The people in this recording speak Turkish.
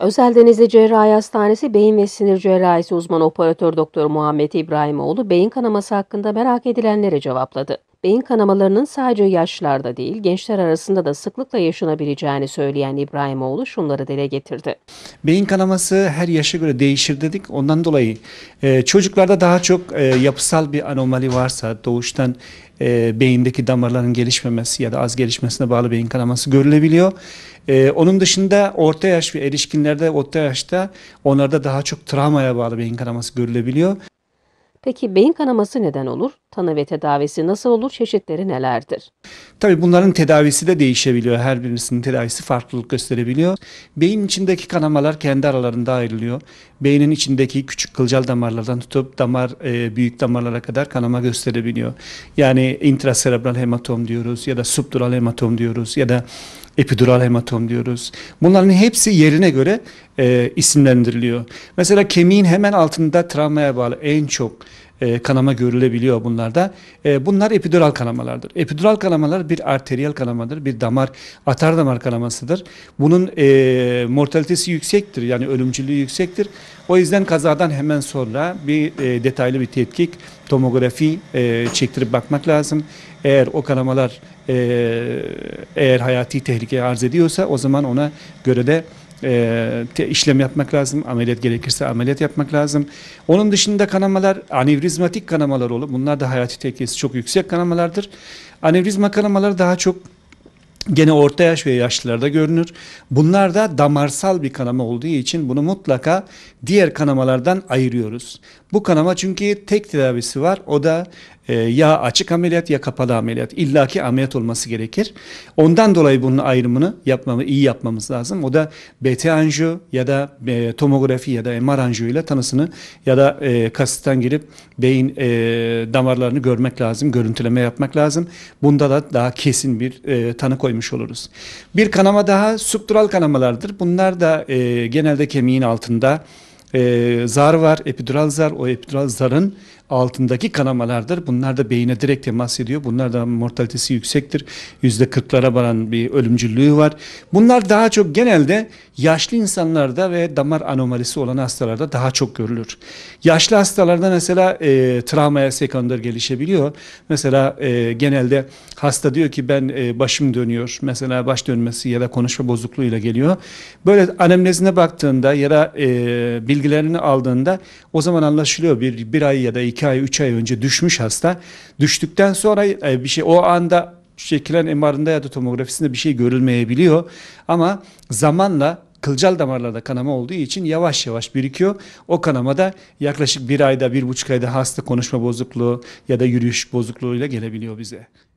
Özel Denizli Cerrahi Hastanesi Beyin ve Sinir Cerrahisi uzmanı operatör doktor Muhammed İbrahimoğlu beyin kanaması hakkında merak edilenlere cevapladı. Beyin kanamalarının sadece yaşlarda değil, gençler arasında da sıklıkla yaşanabileceğini söyleyen İbrahimoğlu şunları dile getirdi. Beyin kanaması her yaşa göre değişir dedik. Ondan dolayı e, çocuklarda daha çok e, yapısal bir anomali varsa, doğuştan e, beyindeki damarların gelişmemesi ya da az gelişmesine bağlı beyin kanaması görülebiliyor. E, onun dışında orta yaş ve erişkinlerde orta yaşta onlarda daha çok travmaya bağlı beyin kanaması görülebiliyor. Peki beyin kanaması neden olur? Tanı ve tedavisi nasıl olur? Çeşitleri nelerdir? Tabii bunların tedavisi de değişebiliyor. Her birisinin tedavisi farklılık gösterebiliyor. Beyin içindeki kanamalar kendi aralarında ayrılıyor. Beynin içindeki küçük kılcal damarlardan tutup damar e, büyük damarlara kadar kanama gösterebiliyor. Yani intraserebral hematom diyoruz ya da subdural hematom diyoruz ya da epidural hematom diyoruz. Bunların hepsi yerine göre e, isimlendiriliyor. Mesela kemiğin hemen altında travmaya bağlı en çok e, kanama görülebiliyor bunlarda. E, bunlar epidural kanamalardır. Epidural kanamalar bir arteriyel kanamadır, bir damar, atar damar kanamasıdır. Bunun e, mortalitesi yüksektir, yani ölümcüllüğü yüksektir. O yüzden kazadan hemen sonra bir e, detaylı bir tetkik, tomografi e, çektirip bakmak lazım. Eğer o kanamalar e, eğer hayati tehlike arz ediyorsa o zaman ona göre de e, işlem yapmak lazım. Ameliyat gerekirse ameliyat yapmak lazım. Onun dışında kanamalar anevrizmatik kanamalar olur. Bunlar da hayati tehlikesi çok yüksek kanamalardır. Anevrizma kanamaları daha çok gene orta yaş ve yaşlılarda görünür. Bunlar da damarsal bir kanama olduğu için bunu mutlaka diğer kanamalardan ayırıyoruz. Bu kanama çünkü tek tedavisi var. O da ee, ya açık ameliyat ya kapalı ameliyat. illaki ameliyat olması gerekir. Ondan dolayı bunun ayrımını yapmamı, iyi yapmamız lazım. O da BT anjiyo ya da e, tomografi ya da MR anjiyo ile tanısını ya da e, kasıttan girip beyin e, damarlarını görmek lazım. Görüntüleme yapmak lazım. Bunda da daha kesin bir e, tanı koymuş oluruz. Bir kanama daha subdural kanamalardır. Bunlar da genelde kemiğin altında zar var, epidural zar. O epidural zarın altındaki kanamalardır. Bunlar da beyine direkt temas ediyor. Bunlar da mortalitesi yüksektir. Yüzde kırklara varan bir ölümcüllüğü var. Bunlar daha çok genelde yaşlı insanlarda ve damar anomalisi olan hastalarda daha çok görülür. Yaşlı hastalarda mesela e, travmaya sekonder gelişebiliyor. Mesela e, genelde hasta diyor ki ben e, başım dönüyor. Mesela baş dönmesi ya da konuşma bozukluğuyla geliyor. Böyle anemnezine baktığında ya da e, bilgilerini aldığında o zaman anlaşılıyor bir, bir ay ya da iki iki ay, 3 ay önce düşmüş hasta. Düştükten sonra e, bir şey o anda çekilen şey, MR'ında ya da tomografisinde bir şey görülmeyebiliyor. Ama zamanla kılcal damarlarda kanama olduğu için yavaş yavaş birikiyor. O kanamada yaklaşık bir ayda, bir buçuk ayda hasta konuşma bozukluğu ya da yürüyüş bozukluğuyla gelebiliyor bize.